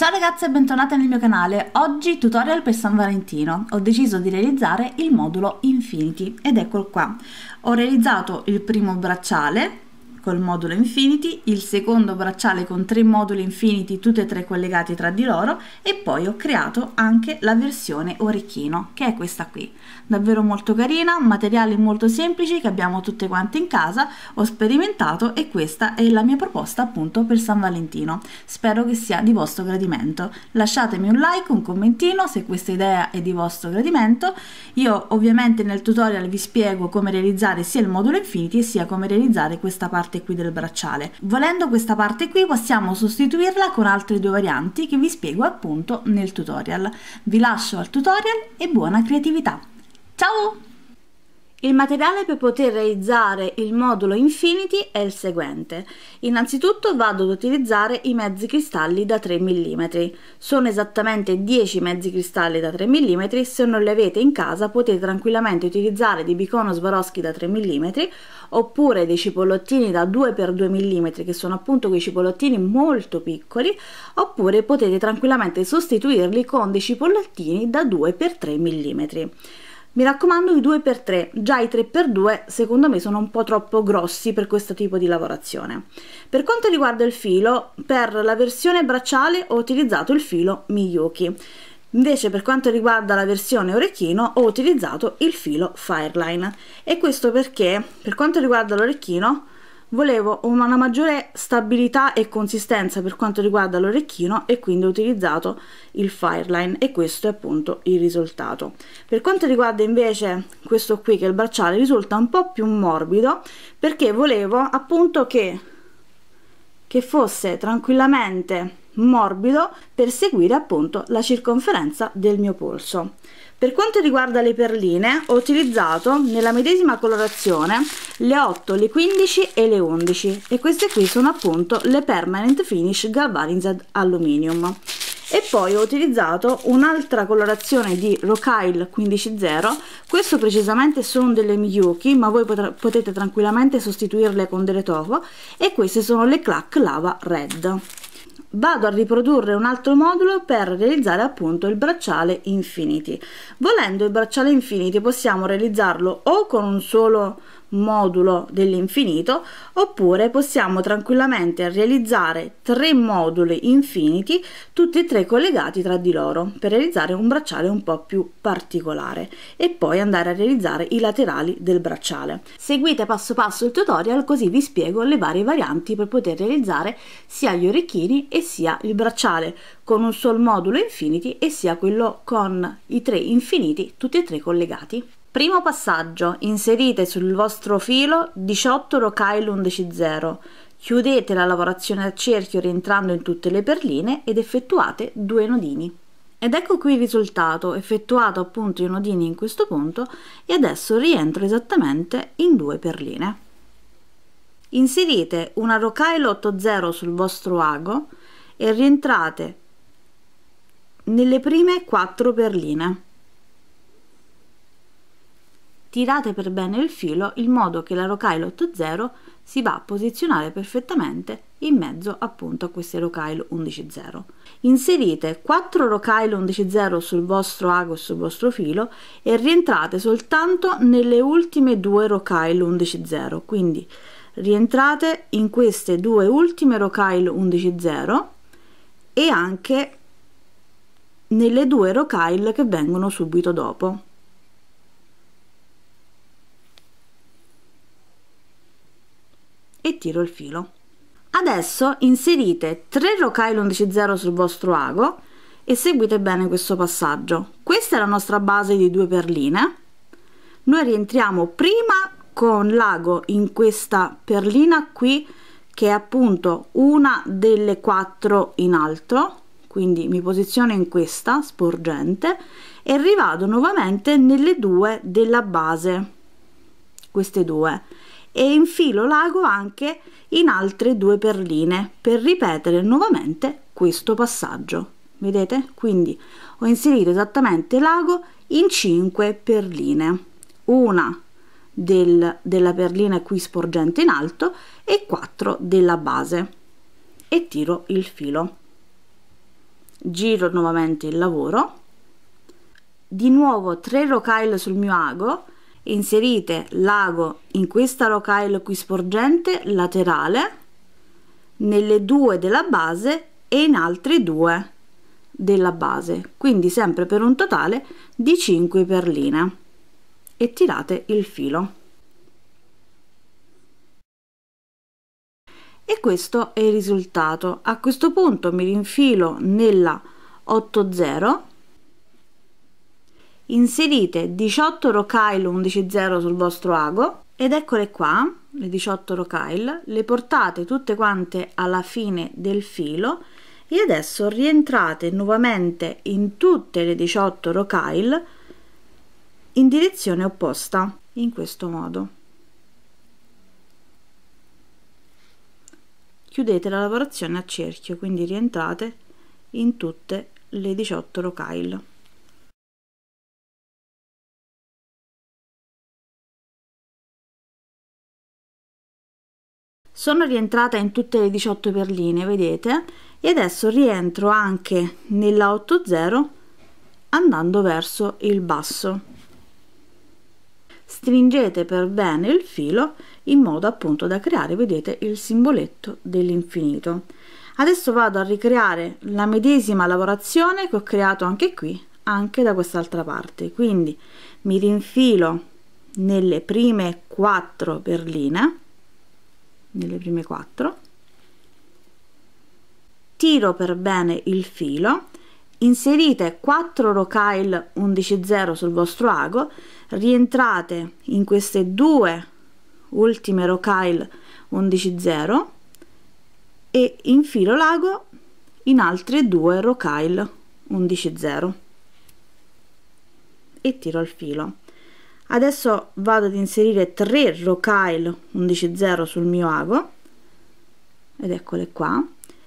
Ciao ragazze e bentornate nel mio canale, oggi tutorial per San Valentino, ho deciso di realizzare il modulo Infinity ed eccolo qua, ho realizzato il primo bracciale col modulo infinity, il secondo bracciale con tre moduli infinity tutti e tre collegati tra di loro e poi ho creato anche la versione orecchino che è questa qui. Davvero molto carina, materiali molto semplici che abbiamo tutte quante in casa, ho sperimentato e questa è la mia proposta appunto per San Valentino. Spero che sia di vostro gradimento. Lasciatemi un like, un commentino se questa idea è di vostro gradimento. Io ovviamente nel tutorial vi spiego come realizzare sia il modulo infinity sia come realizzare questa parte parte qui del bracciale. Volendo questa parte qui possiamo sostituirla con altre due varianti che vi spiego appunto nel tutorial. Vi lascio al tutorial e buona creatività! Ciao! Il materiale per poter realizzare il modulo Infinity è il seguente. Innanzitutto vado ad utilizzare i mezzi cristalli da 3 mm. Sono esattamente 10 mezzi cristalli da 3 mm, se non li avete in casa potete tranquillamente utilizzare dei bicono Swarovski da 3 mm oppure dei cipollottini da 2x2 mm che sono appunto quei cipollottini molto piccoli oppure potete tranquillamente sostituirli con dei cipollottini da 2x3 mm. Mi raccomando i 2x3, già i 3x2 secondo me sono un po' troppo grossi per questo tipo di lavorazione. Per quanto riguarda il filo, per la versione bracciale ho utilizzato il filo Miyuki. Invece per quanto riguarda la versione orecchino ho utilizzato il filo Fireline e questo perché per quanto riguarda l'orecchino Volevo una maggiore stabilità e consistenza per quanto riguarda l'orecchino e quindi ho utilizzato il Fireline e questo è appunto il risultato. Per quanto riguarda invece questo qui che è il bracciale risulta un po' più morbido perché volevo appunto che, che fosse tranquillamente morbido per seguire appunto la circonferenza del mio polso. Per quanto riguarda le perline, ho utilizzato nella medesima colorazione le 8, le 15 e le 11 e queste qui sono appunto le Permanent Finish Galvanized Aluminium. E poi ho utilizzato un'altra colorazione di Rocaille 150, questo precisamente sono delle Miyuki, ma voi potete tranquillamente sostituirle con delle Toho e queste sono le Clack Lava Red vado a riprodurre un altro modulo per realizzare appunto il bracciale infinity volendo il bracciale infinity possiamo realizzarlo o con un solo modulo dell'infinito oppure possiamo tranquillamente realizzare tre moduli infiniti tutti e tre collegati tra di loro per realizzare un bracciale un po' più particolare e poi andare a realizzare i laterali del bracciale. Seguite passo passo il tutorial così vi spiego le varie varianti per poter realizzare sia gli orecchini e sia il bracciale con un sol modulo infiniti e sia quello con i tre infiniti tutti e tre collegati. Primo passaggio: inserite sul vostro filo 18 rocaille l'11-0, chiudete la lavorazione a cerchio rientrando in tutte le perline ed effettuate due nodini. Ed ecco qui il risultato, effettuato appunto i nodini in questo punto e adesso rientro esattamente in due perline. Inserite una rocaille 8-0 sul vostro ago e rientrate nelle prime 4 perline tirate per bene il filo in modo che la rocaille 8.0 si va a posizionare perfettamente in mezzo appunto a queste rocaille 11.0. Inserite 4 rocaille 11.0 sul vostro ago e sul vostro filo e rientrate soltanto nelle ultime due rocaille 11.0, quindi rientrate in queste due ultime rocaille 11.0 e anche nelle due rocaille che vengono subito dopo. e tiro il filo. Adesso inserite 3 rocaille l'11.0 sul vostro ago e seguite bene questo passaggio. Questa è la nostra base di due perline. Noi rientriamo prima con l'ago in questa perlina qui che è appunto una delle quattro in alto quindi mi posiziono in questa sporgente e rivado nuovamente nelle due della base queste due e infilo l'ago anche in altre due perline per ripetere nuovamente questo passaggio vedete quindi ho inserito esattamente l'ago in 5 perline una del, della perlina qui sporgente in alto e 4 della base e tiro il filo giro nuovamente il lavoro di nuovo 3 rocaille sul mio ago inserite l'ago in questa qui sporgente laterale, nelle due della base e in altre due della base, quindi sempre per un totale di 5 perline e tirate il filo. E questo è il risultato. A questo punto mi rinfilo nella 80 inserite 18 rocaille 11.0 sul vostro ago ed eccole qua le 18 rocaille le portate tutte quante alla fine del filo e adesso rientrate nuovamente in tutte le 18 rocaille in direzione opposta in questo modo chiudete la lavorazione a cerchio quindi rientrate in tutte le 18 rocaille sono rientrata in tutte le 18 perline vedete e adesso rientro anche nella 80 andando verso il basso stringete per bene il filo in modo appunto da creare vedete il simboletto dell'infinito adesso vado a ricreare la medesima lavorazione che ho creato anche qui anche da quest'altra parte quindi mi rinfilo nelle prime 4 perline nelle prime 4 tiro per bene il filo inserite 4 rocaille 11.0 sul vostro ago rientrate in queste due ultime rocaille 11.0 e infilo l'ago in altre due rocaille 11.0 e tiro il filo adesso vado ad inserire 3 rocaille 11.0 sul mio ago ed eccole qua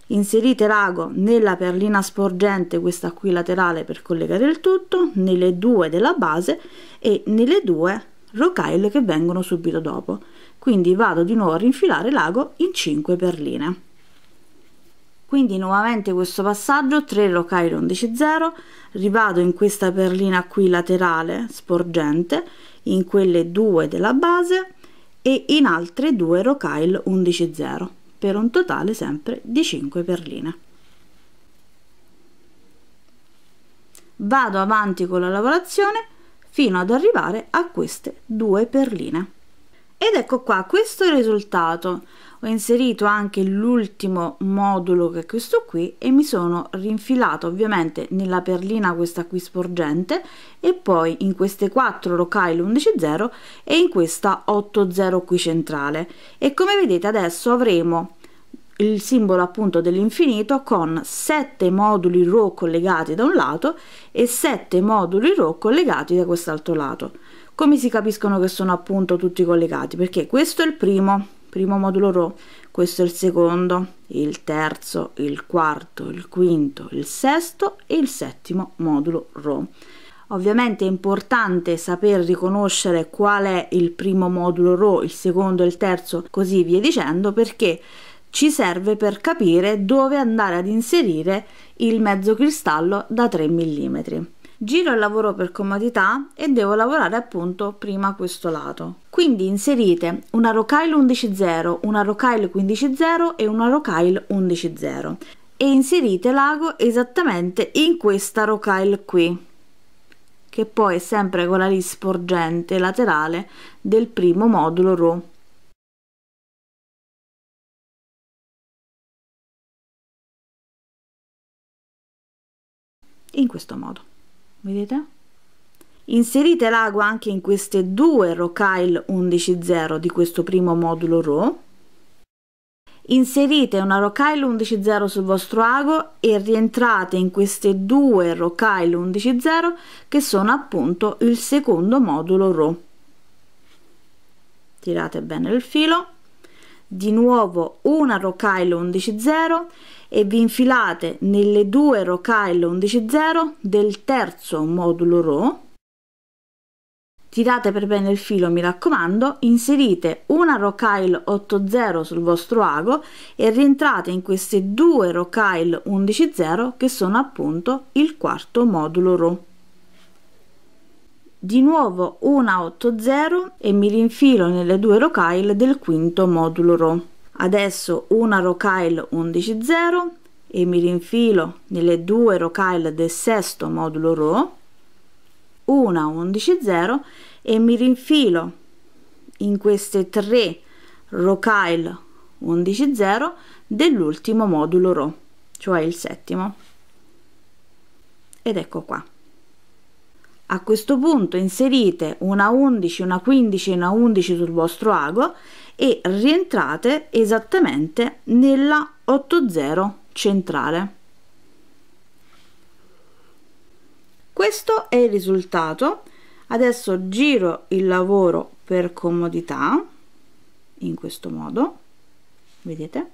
inserite l'ago nella perlina sporgente questa qui laterale per collegare il tutto nelle due della base e nelle due rocaille che vengono subito dopo quindi vado di nuovo a rinfilare l'ago in 5 perline quindi nuovamente questo passaggio 3 rocaille 11 0 rivado in questa perlina qui laterale sporgente in quelle due della base e in altre due Rocail 11.0 per un totale sempre di 5 perline. Vado avanti con la lavorazione fino ad arrivare a queste due perline. Ed ecco qua questo è il risultato ho inserito anche l'ultimo modulo che è questo qui e mi sono rinfilato ovviamente nella perlina questa qui sporgente e poi in queste 4 rocaille 11.0 e in questa 8.0 qui centrale e come vedete adesso avremo il simbolo appunto dell'infinito con sette moduli RO collegati da un lato e sette moduli RO collegati da quest'altro lato. Come si capiscono che sono appunto tutti collegati? Perché questo è il primo, primo modulo ρ, questo è il secondo, il terzo, il quarto, il quinto, il sesto e il settimo modulo ρ. Ovviamente è importante saper riconoscere qual è il primo modulo ρ, il secondo, il terzo, così via dicendo, perché ci serve per capire dove andare ad inserire il mezzo cristallo da 3 mm giro il lavoro per comodità e devo lavorare appunto prima questo lato. Quindi inserite una rocaille 11.0, una rocaille 15.0 e una rocaille 11.0 e inserite l'ago esattamente in questa rocaille qui che poi è sempre quella lì sporgente laterale del primo modulo RU. in questo modo vedete? Inserite l'ago anche in queste due rocaille 11.0 di questo primo modulo row. Inserite una rocaille 11.0 sul vostro ago e rientrate in queste due rocaille 11.0 che sono appunto il secondo modulo row. Tirate bene il filo. Di nuovo una rocaille 11.0 e vi infilate nelle due rocaille 11.0 del terzo modulo row tirate per bene il filo mi raccomando, inserite una rocaille 8.0 sul vostro ago e rientrate in queste due rocaille 11.0 che sono appunto il quarto modulo RO. Di nuovo una 8.0 e mi rinfilo nelle due rocaille del quinto modulo RO adesso una rocaille 11.0 e mi rinfilo nelle due rocaille del sesto modulo Rho una 11.0 e mi rinfilo in queste tre rocaille 11.0 dell'ultimo modulo Rho cioè il settimo ed ecco qua a questo punto inserite una 11 una 15 e una 11 sul vostro ago e rientrate esattamente nella 80 centrale. Questo è il risultato. Adesso giro il lavoro per comodità, in questo modo, vedete?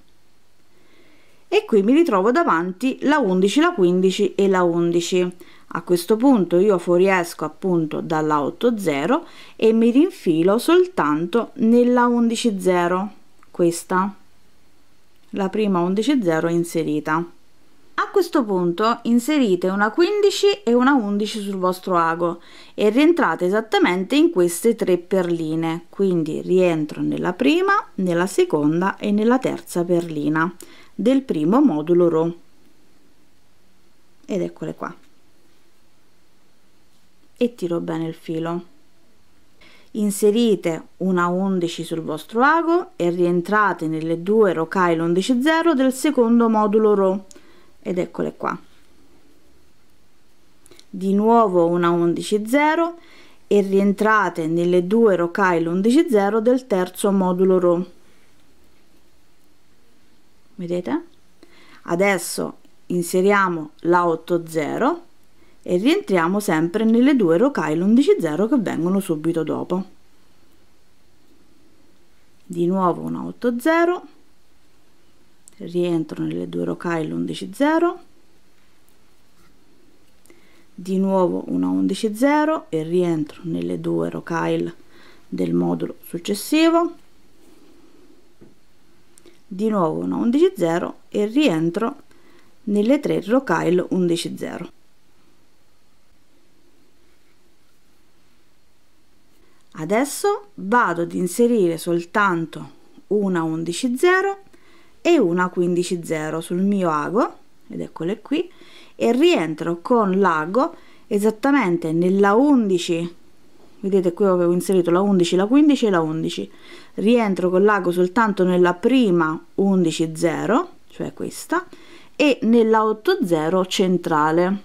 e qui mi ritrovo davanti la 11, la 15 e la 11. A questo punto io fuoriesco appunto dalla 8.0 e mi rinfilo soltanto nella 11.0, questa, la prima 11.0 0 inserita. A questo punto inserite una 15 e una 11 sul vostro ago e rientrate esattamente in queste tre perline, quindi rientro nella prima, nella seconda e nella terza perlina del primo modulo RO. Ed eccole qua e tiro bene il filo inserite una 11 sul vostro ago e rientrate nelle due rocai l'11 del secondo modulo row ed eccole qua di nuovo una 11 e rientrate nelle due rocai l'11 del terzo modulo row vedete adesso inseriamo la 80 e rientriamo sempre nelle due rocaille l'11-0 che vengono subito dopo. Di nuovo una 8.0, rientro nelle due rocaille l'11-0, di nuovo una 11-0 e rientro nelle due rocaille del modulo successivo, di nuovo una 11-0 e rientro nelle tre rocaille 11-0. Adesso vado ad inserire soltanto una 11.0 e una 15.0 sul mio ago, ed eccole qui, e rientro con l'ago esattamente nella 11 vedete qui avevo inserito la 11 la 15 e la 11 rientro con l'ago soltanto nella prima 11.0 cioè questa e nella 8.0 centrale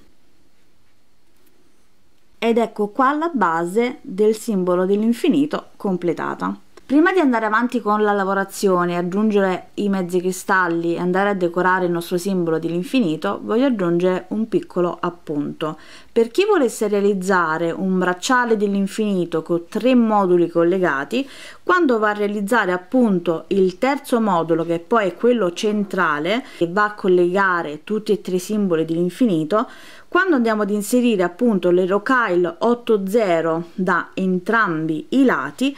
ed ecco qua la base del simbolo dell'infinito completata. Prima di andare avanti con la lavorazione e aggiungere i mezzi cristalli e andare a decorare il nostro simbolo dell'infinito, voglio aggiungere un piccolo appunto. Per chi volesse realizzare un bracciale dell'infinito con tre moduli collegati, quando va a realizzare appunto il terzo modulo, che poi è quello centrale, che va a collegare tutti e tre i simboli dell'infinito, quando andiamo ad inserire appunto le l'Erocail 8.0 da entrambi i lati,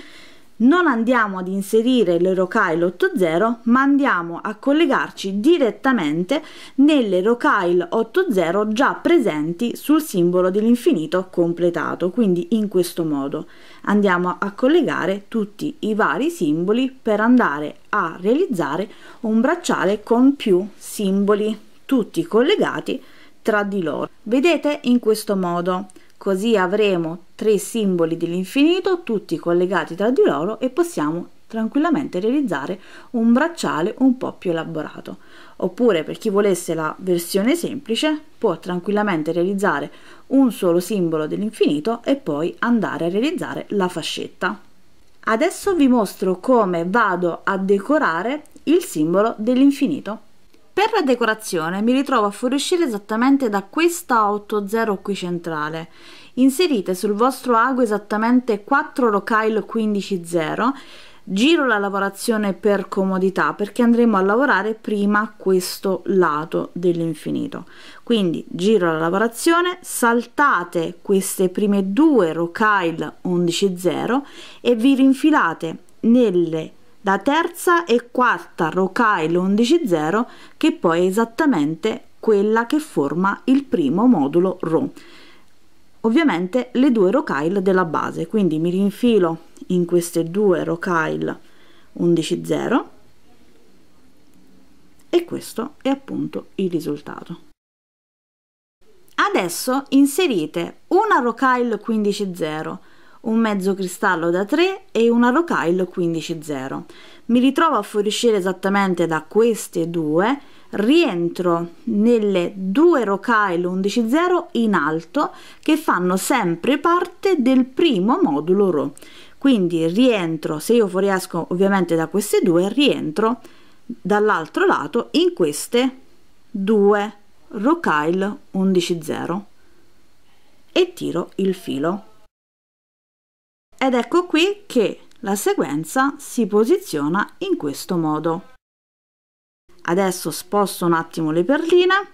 non andiamo ad inserire l'Erocail 80 ma andiamo a collegarci direttamente nelle Erocail 80 già presenti sul simbolo dell'infinito completato quindi in questo modo andiamo a collegare tutti i vari simboli per andare a realizzare un bracciale con più simboli tutti collegati tra di loro vedete in questo modo Così avremo tre simboli dell'infinito tutti collegati tra di loro e possiamo tranquillamente realizzare un bracciale un po' più elaborato. Oppure per chi volesse la versione semplice può tranquillamente realizzare un solo simbolo dell'infinito e poi andare a realizzare la fascetta. Adesso vi mostro come vado a decorare il simbolo dell'infinito. Per la decorazione mi ritrovo a fuoriuscire esattamente da questa 80 qui centrale. Inserite sul vostro ago esattamente 4 rocaille 15-0 giro la lavorazione per comodità perché andremo a lavorare prima questo lato dell'infinito quindi giro la lavorazione saltate queste prime due rocaille 11 0 e vi rinfilate nelle da terza e quarta rocaille 11.0 che poi è esattamente quella che forma il primo modulo Rho. Ovviamente le due rocaille della base, quindi mi rinfilo in queste due rocaille 11.0 e questo è appunto il risultato. Adesso inserite una rocaille 150 un mezzo cristallo da 3 e una rocaille 15-0. Mi ritrovo a fuoriuscire esattamente da queste due, rientro nelle due rocaille 11-0 in alto che fanno sempre parte del primo modulo Rho. Quindi rientro, se io fuoriesco ovviamente da queste due, rientro dall'altro lato in queste due rocaille 11-0 e tiro il filo ed ecco qui che la sequenza si posiziona in questo modo. Adesso sposto un attimo le perline,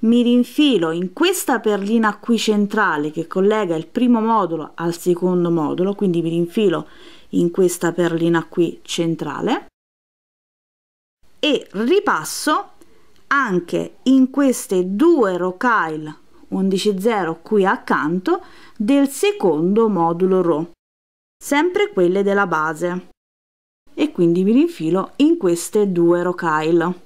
mi rinfilo in questa perlina qui centrale che collega il primo modulo al secondo modulo, quindi mi rinfilo in questa perlina qui centrale e ripasso anche in queste due rocaille 11.0 qui accanto del secondo modulo ρ, sempre quelle della base. E quindi mi rinfilo in queste due rocaille.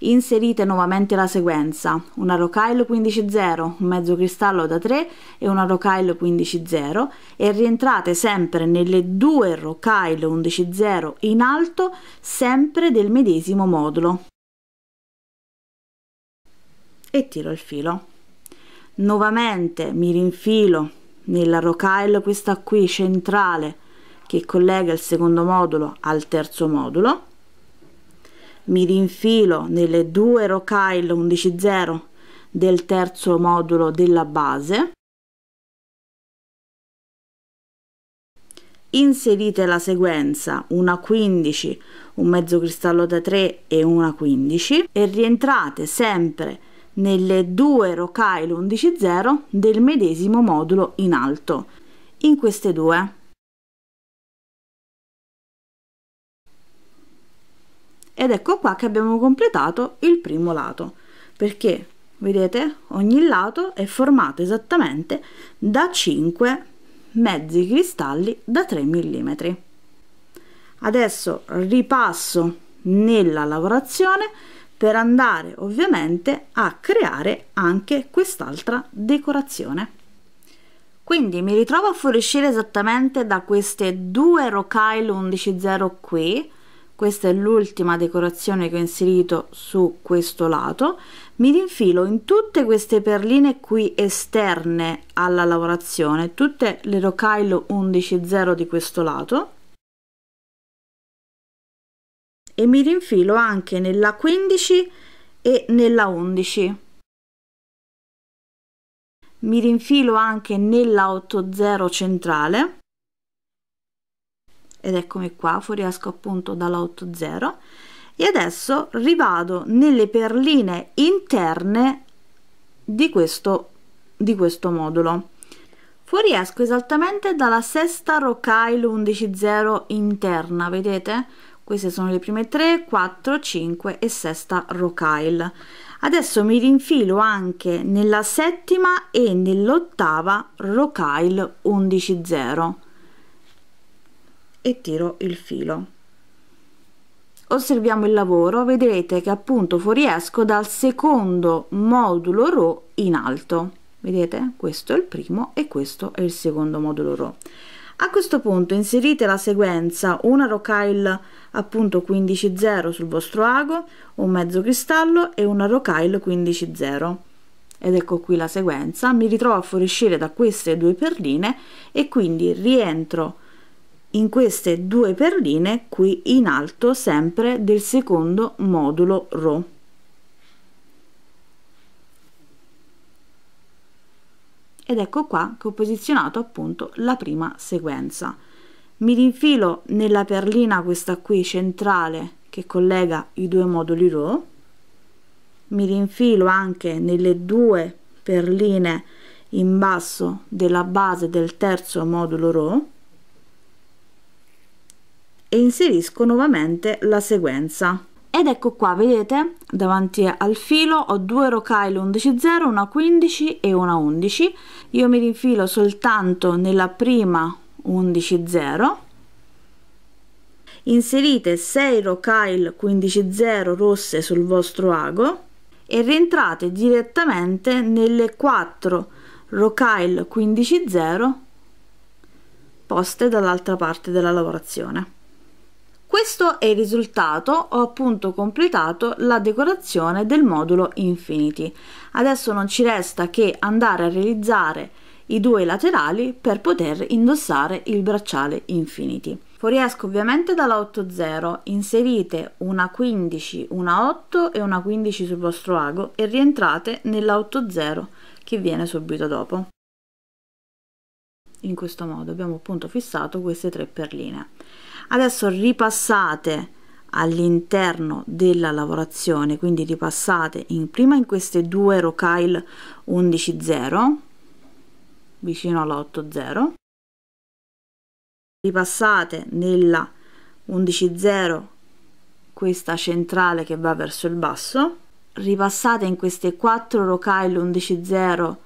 Inserite nuovamente la sequenza, una rocaille 15.0, un mezzo cristallo da 3 e una rocaille 15.0 e rientrate sempre nelle due rocaille 11.0 in alto, sempre del medesimo modulo e tiro il filo nuovamente mi rinfilo nella rocaille questa qui centrale che collega il secondo modulo al terzo modulo mi rinfilo nelle due rocaille 11.0 del terzo modulo della base inserite la sequenza una 15 un mezzo cristallo da 3 e una 15 e rientrate sempre nelle due rocaille 11.0 del medesimo modulo in alto, in queste due. Ed ecco qua che abbiamo completato il primo lato, perché vedete ogni lato è formato esattamente da 5 mezzi cristalli da 3 mm. Adesso ripasso nella lavorazione per andare ovviamente a creare anche quest'altra decorazione. Quindi mi ritrovo a fuoriuscire esattamente da queste due rocaille 11.0 qui, questa è l'ultima decorazione che ho inserito su questo lato, mi rinfilo in tutte queste perline qui esterne alla lavorazione, tutte le rocaille 11.0 di questo lato, e mi rinfilo anche nella 15 e nella 11 mi rinfilo anche nella 80 centrale ed eccomi qua fuoriesco appunto dalla 80 e adesso rivado nelle perline interne di questo di questo modulo fuoriesco esattamente dalla sesta rocaille 110 interna vedete queste sono le prime 3 4 5 e sesta rocaille adesso mi rinfilo anche nella settima e nell'ottava rocaille 11 0 e tiro il filo osserviamo il lavoro vedrete che appunto fuoriesco dal secondo modulo ro in alto vedete questo è il primo e questo è il secondo modulo ro a questo punto inserite la sequenza una rocaille appunto 15-0 sul vostro ago, un mezzo cristallo e una rocaille 15-0. Ed ecco qui la sequenza, mi ritrovo a fuoriuscire da queste due perline e quindi rientro in queste due perline qui in alto sempre del secondo modulo Rho. ed ecco qua che ho posizionato appunto la prima sequenza mi rinfilo nella perlina questa qui centrale che collega i due moduli row mi rinfilo anche nelle due perline in basso della base del terzo modulo row e inserisco nuovamente la sequenza ed ecco qua vedete davanti al filo ho due rocaille 11.0 una 15 e una 11 io mi rinfilo soltanto nella prima 11.0 inserite 6 rocaille 15.0 rosse sul vostro ago e rientrate direttamente nelle 4 rocaille 15.0 poste dall'altra parte della lavorazione questo è il risultato, ho appunto completato la decorazione del modulo Infinity. Adesso non ci resta che andare a realizzare i due laterali per poter indossare il bracciale Infinity. Fuoriesco ovviamente dalla 8.0, inserite una 15, una 8 e una 15 sul vostro ago e rientrate nella 8.0 che viene subito dopo. In questo modo abbiamo appunto fissato queste tre perline adesso ripassate all'interno della lavorazione quindi ripassate in, prima in queste due rocaille 11 0 vicino all'8 0 ripassate nella 11 0 questa centrale che va verso il basso ripassate in queste 4 rocaille 11 0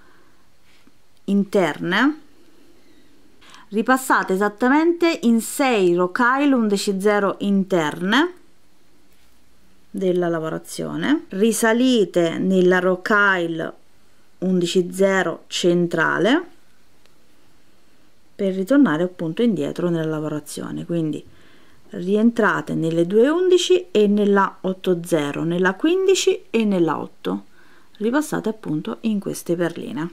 interne ripassate esattamente in 6 rocaille 11.0 interne della lavorazione risalite nella rocaille 11.0 centrale per ritornare appunto indietro nella lavorazione quindi rientrate nelle 11 e nella 8.0 nella 15 e nella 8 ripassate appunto in queste perline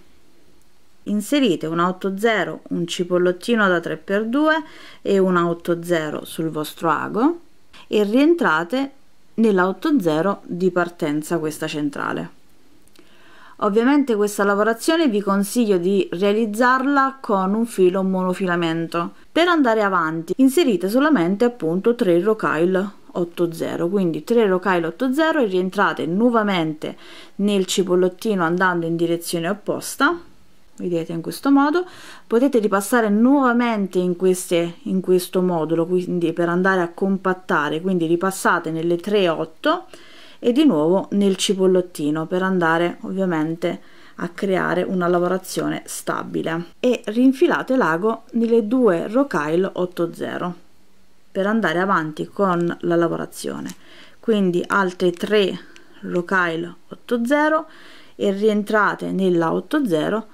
inserite una 80 un cipollottino da 3x2 e una 80 sul vostro ago e rientrate nella 80 di partenza questa centrale. Ovviamente questa lavorazione vi consiglio di realizzarla con un filo monofilamento. Per andare avanti inserite solamente appunto 3 rocaille 8-0, quindi 3 rocaille 8-0 e rientrate nuovamente nel cipollottino andando in direzione opposta vedete in questo modo potete ripassare nuovamente in, queste, in questo modulo quindi per andare a compattare quindi ripassate nelle 3 8 e di nuovo nel cipollottino per andare ovviamente a creare una lavorazione stabile e rinfilate l'ago nelle due rocaille 80 per andare avanti con la lavorazione quindi altre 3 rocaille 80 e rientrate nella 80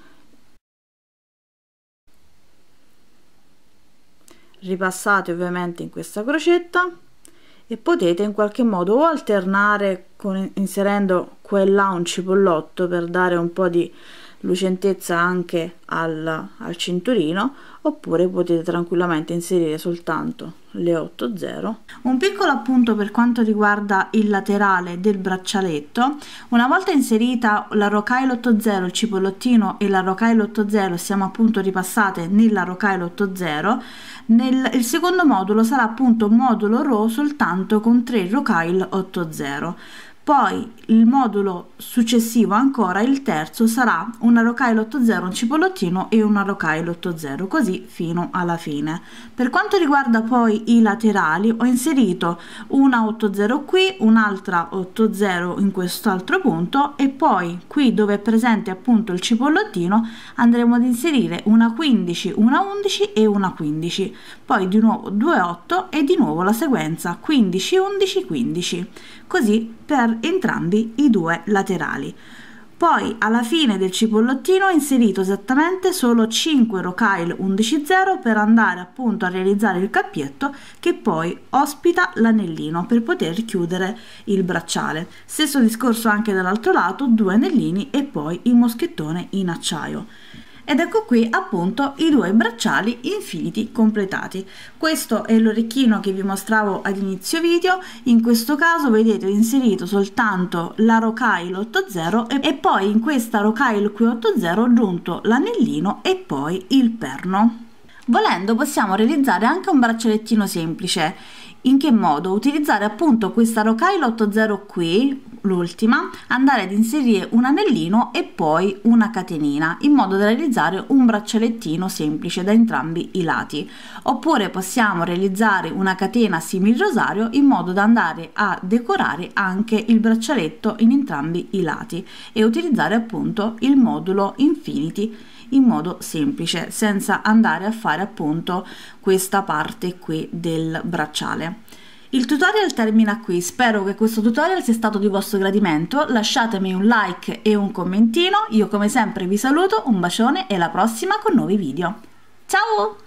ripassate ovviamente in questa crocetta e potete in qualche modo alternare con, inserendo qua e là un cipollotto per dare un po' di lucentezza anche al, al cinturino oppure potete tranquillamente inserire soltanto le 8.0. Un piccolo appunto per quanto riguarda il laterale del braccialetto, una volta inserita la Rocaille 80, il cipollottino e la Rocaille 80, siamo appunto ripassate nella Rocaille 80, nel, il secondo modulo sarà appunto un modulo RO soltanto con 3 Rocaille 80. Poi il modulo successivo ancora, il terzo, sarà una rocaille 80, un cipollottino e una rocaille 80, così fino alla fine. Per quanto riguarda poi i laterali, ho inserito una 80 qui, un'altra 80 in quest'altro punto e poi qui dove è presente appunto il cipollottino andremo ad inserire una 15, una 11 e una 15 poi di nuovo 2 8 e di nuovo la sequenza 15 11 15 così per entrambi i due laterali poi alla fine del cipollottino ho inserito esattamente solo 5 rocaille 11-0 per andare appunto a realizzare il cappietto che poi ospita l'anellino per poter chiudere il bracciale. Stesso discorso anche dall'altro lato, due anellini e poi il moschettone in acciaio ed ecco qui appunto i due bracciali infiniti completati questo è l'orecchino che vi mostravo ad inizio video in questo caso vedete ho inserito soltanto la rocaille 80 e, poi in questa rocaille qui 80 ho aggiunto l'anellino e poi il perno volendo possiamo realizzare anche un braccialettino semplice in che modo utilizzare appunto questa Rocaille 80 qui l'ultima andare ad inserire un anellino e poi una catenina in modo da realizzare un braccialettino semplice da entrambi i lati oppure possiamo realizzare una catena simil rosario in modo da andare a decorare anche il braccialetto in entrambi i lati e utilizzare appunto il modulo infinity in modo semplice senza andare a fare appunto questa parte qui del bracciale. Il tutorial termina qui, spero che questo tutorial sia stato di vostro gradimento, lasciatemi un like e un commentino, io come sempre vi saluto, un bacione e alla prossima con nuovi video. Ciao!